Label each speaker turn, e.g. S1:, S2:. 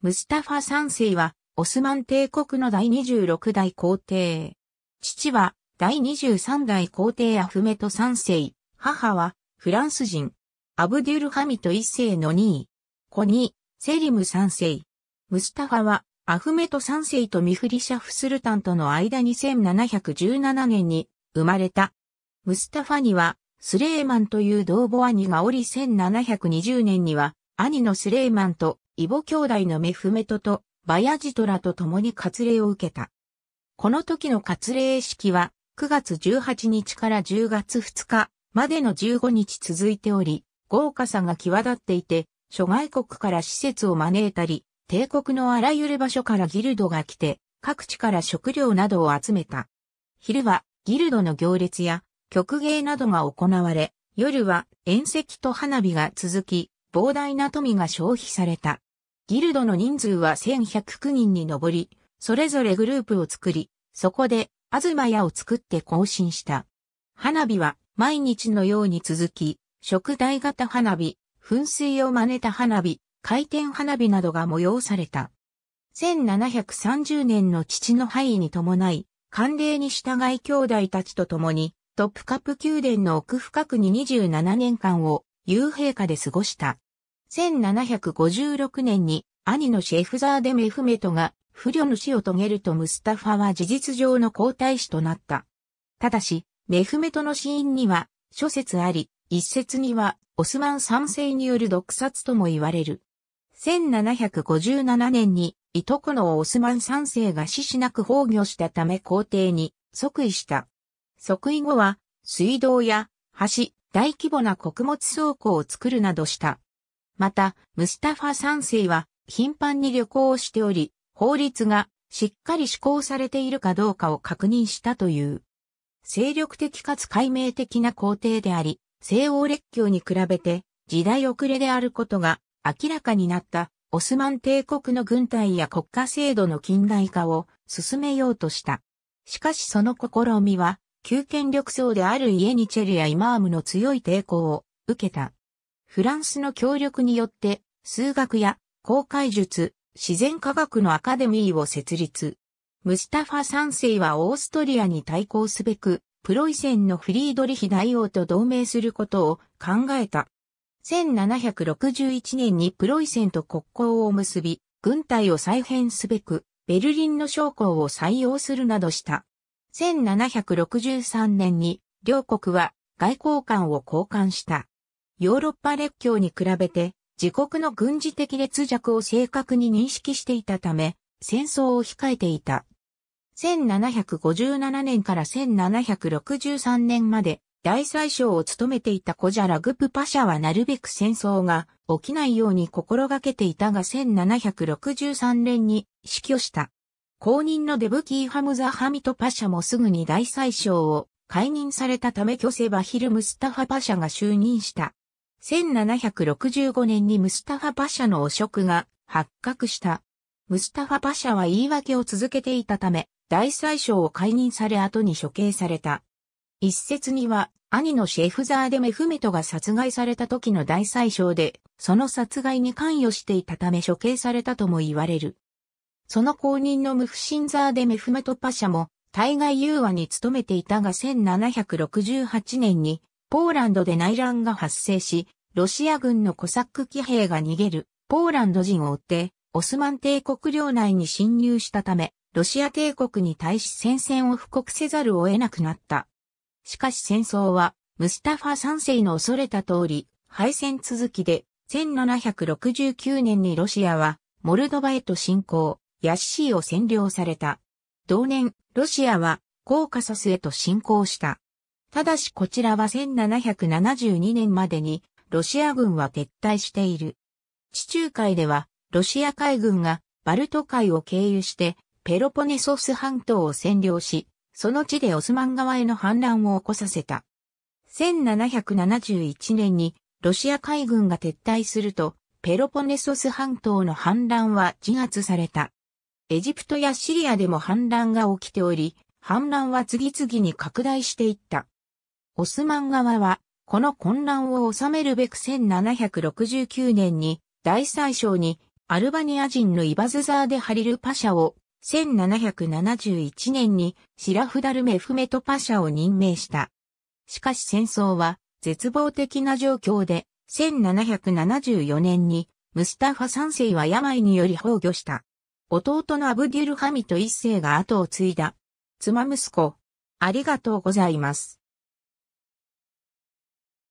S1: ムスタファ三世は、オスマン帝国の第26代皇帝。父は、第23代皇帝アフメト三世。母は、フランス人。アブデュルハミト一世の2位。子に、セリム三世。ムスタファは、アフメト三世とミフリシャフスルタンとの間に1 7 1 7年に生まれた。ムスタファには、スレーマンという同母兄がおり1720年には、兄のスレーマンとイボ兄弟のメフメトとバヤジトラと共に割礼を受けた。この時の割礼式は9月18日から10月2日までの15日続いており、豪華さが際立っていて、諸外国から施設を招いたり、帝国のあらゆる場所からギルドが来て、各地から食料などを集めた。昼はギルドの行列や曲芸などが行われ、夜は宴席と花火が続き、膨大な富が消費された。ギルドの人数は1109人に上り、それぞれグループを作り、そこで、東屋を作って更新した。花火は毎日のように続き、食材型花火、噴水を真似た花火、回転花火などが催された。1730年の父の範囲に伴い、慣例に従い兄弟たちと共に、トップカップ宮殿の奥深くに27年間を、幽閉下で過ごした。1756年に兄のシェフザーデ・メフメトが不慮の死を遂げるとムスタファは事実上の皇太子となった。ただし、メフメトの死因には諸説あり、一説にはオスマン三世による毒殺とも言われる。1757年にいとこのオスマン三世が死しなく崩御したため皇帝に即位した。即位後は水道や橋、大規模な穀物倉庫を作るなどした。また、ムスタファ3世は頻繁に旅行をしており、法律がしっかり施行されているかどうかを確認したという。精力的かつ解明的な皇帝であり、西欧列強に比べて時代遅れであることが明らかになったオスマン帝国の軍隊や国家制度の近代化を進めようとした。しかしその試みは、旧権力層であるイエニチェルやイマームの強い抵抗を受けた。フランスの協力によって、数学や公開術、自然科学のアカデミーを設立。ムスタファ三世はオーストリアに対抗すべく、プロイセンのフリードリヒ大王と同盟することを考えた。1761年にプロイセンと国交を結び、軍隊を再編すべく、ベルリンの将校を採用するなどした。1763年に、両国は外交官を交換した。ヨーロッパ列強に比べて自国の軍事的劣弱を正確に認識していたため、戦争を控えていた。1757年から1763年まで大宰相を務めていたコジャラグプパシャはなるべく戦争が起きないように心がけていたが1763年に死去した。公認のデブキーハムザ・ハミトパシャもすぐに大宰相を解任されたため巨セバヒル・ムスタファパシャが就任した。1765年にムスタファパシャの汚職が発覚した。ムスタファパシャは言い訳を続けていたため、大宰相を解任され後に処刑された。一説には、兄のシェフザーデ・メフメトが殺害された時の大宰相で、その殺害に関与していたため処刑されたとも言われる。その後任のムフシンザーデ・メフメトパシャも、対外融和に努めていたが1768年にポーランドで内乱が発生し、ロシア軍のコサック騎兵が逃げる、ポーランド人を追って、オスマン帝国領内に侵入したため、ロシア帝国に対し戦線を布告せざるを得なくなった。しかし戦争は、ムスタファ三世の恐れた通り、敗戦続きで、1769年にロシアは、モルドバへと侵攻、ヤッシーを占領された。同年、ロシアは、コーカサスへと侵攻した。ただしこちらは1772年までにロシア軍は撤退している。地中海ではロシア海軍がバルト海を経由してペロポネソス半島を占領し、その地でオスマン側への反乱を起こさせた。1771年にロシア海軍が撤退すると、ペロポネソス半島の反乱は自圧された。エジプトやシリアでも反乱が起きており、反乱は次々に拡大していった。オスマン側は、この混乱を収めるべく1769年に大宰相にアルバニア人のイバズザーデ・ハリル・パシャを、1771年にシラフダルメ・フメト・パシャを任命した。しかし戦争は絶望的な状況で、1774年にムスタファ3世は病により崩御した。弟のアブディルハミと一世が後を継いだ。妻息子、ありがとうございます。